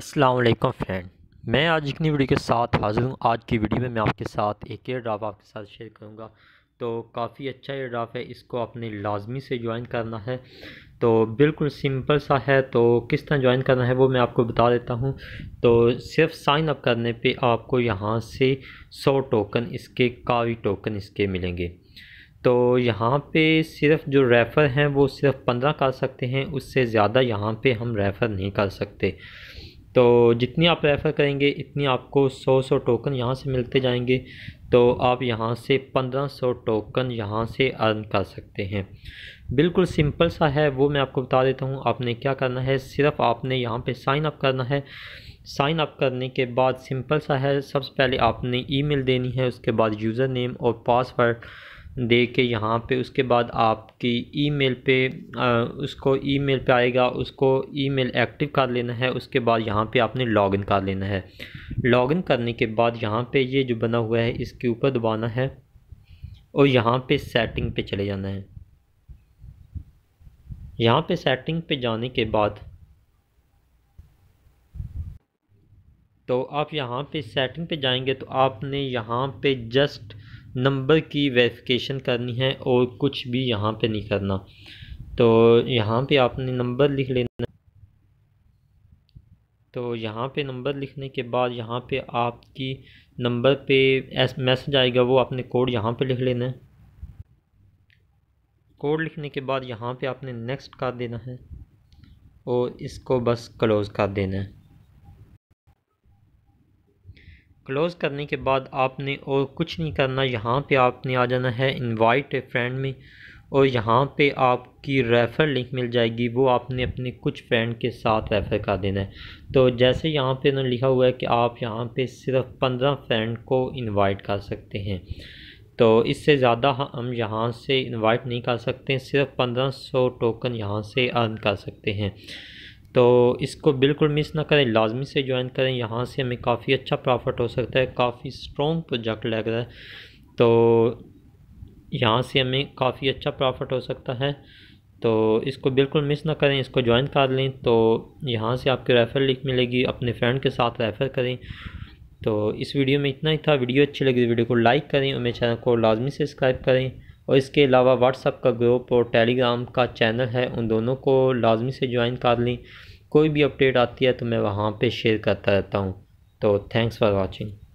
Aslam friend मैं आज इतनी वीडियो के साथ हाजिर हूँ आज की वीडियो में मैं आपके साथ एक एयर ड्राफ आपके साथ शेयर करूँगा तो काफ़ी अच्छा एयर ड्राफ है इसको आपने लाजमी से ज्वाइन करना है तो बिल्कुल सिंपल सा है तो किस तरह ज्वाइन करना है वो मैं आपको बता देता हूँ तो सिर्फ साइन अप करने पे आपको यहाँ से सौ टोकन इसके कावी टोकन इसके मिलेंगे तो यहाँ पे सिर्फ जो रेफ़र हैं वो सिर्फ पंद्रह कर सकते हैं उससे ज़्यादा यहाँ पे हम रेफ़र नहीं कर सकते तो जितनी आप रेफ़र करेंगे इतनी आपको सौ सौ टोकन यहाँ से मिलते जाएंगे तो आप यहाँ से पंद्रह सौ टोकन यहाँ से अर्न कर सकते हैं बिल्कुल सिंपल सा है वो मैं आपको बता देता हूँ आपने क्या करना है सिर्फ आपने यहाँ पे साइन अप करना है साइन अप करने के बाद सिंपल सा है सबसे पहले आपने ईमेल देनी है उसके बाद यूज़र नेम और पासवर्ड दे के यहाँ पर उसके बाद आपकी ईमेल पे आ, उसको ईमेल पे आएगा उसको ईमेल एक्टिव कर लेना है उसके बाद यहाँ पे आपने लॉगिन कर लेना है लॉगिन करने के बाद यहाँ पे ये जो बना हुआ है इसके ऊपर दबाना है और यहाँ पे सेटिंग पे चले जाना है यहाँ पे सेटिंग पे जाने के बाद तो आप यहाँ पे सेटिंग पे जाएंगे तो आपने यहाँ पे जस्ट नंबर की वेरिफिकेशन करनी है और कुछ भी यहाँ पे नहीं करना तो यहाँ पे आपने नंबर लिख लेना तो यहाँ पे नंबर लिखने के बाद यहाँ पे आपकी नंबर पे एस मैसेज आएगा वो आपने कोड यहाँ पे लिख लेना है कोड लिखने के बाद यहाँ पे आपने नेक्स्ट कर देना है और इसको बस क्लोज़ कर देना है क्लोज़ करने के बाद आपने और कुछ नहीं करना यहाँ पे आपने आ जाना है इनवाइट फ्रेंड में और यहाँ पे आपकी रेफ़र लिंक मिल जाएगी वो आपने अपने कुछ फ्रेंड के साथ रेफ़र कर देना है तो जैसे यहाँ पे उन्होंने लिखा हुआ है कि आप यहाँ पे सिर्फ पंद्रह फ्रेंड को इनवाइट कर सकते हैं तो इससे ज़्यादा हम यहाँ से इनवाइट नहीं कर सकते सिर्फ पंद्रह सौ टोकन यहाँ से अर्न कर सकते हैं तो इसको बिल्कुल मिस ना करें लाजमी से ज्वाइन करें यहाँ से हमें काफ़ी अच्छा प्रॉफिट हो सकता है काफ़ी स्ट्रॉन्ग प्रोजेक्ट लग रहा है तो यहाँ से हमें काफ़ी अच्छा प्रॉफिट हो सकता है तो इसको बिल्कुल मिस ना करें इसको ज्वाइन कर लें तो यहाँ से आपके रेफ़र लिख मिलेगी अपने फ्रेंड के साथ रेफ़र करें तो इस वीडियो में इतना ही था वीडियो अच्छी लगी तो वीडियो को लाइक करें और मेरे चैनल को लाजमी सब्सक्राइब करें और इसके अलावा व्हाट्सअप का ग्रुप और टेलीग्राम का चैनल है उन दोनों को लाजमी से ज्वाइन कर लें कोई भी अपडेट आती है तो मैं वहाँ पर शेयर करता रहता हूँ तो थैंक्स फॉर वॉचिंग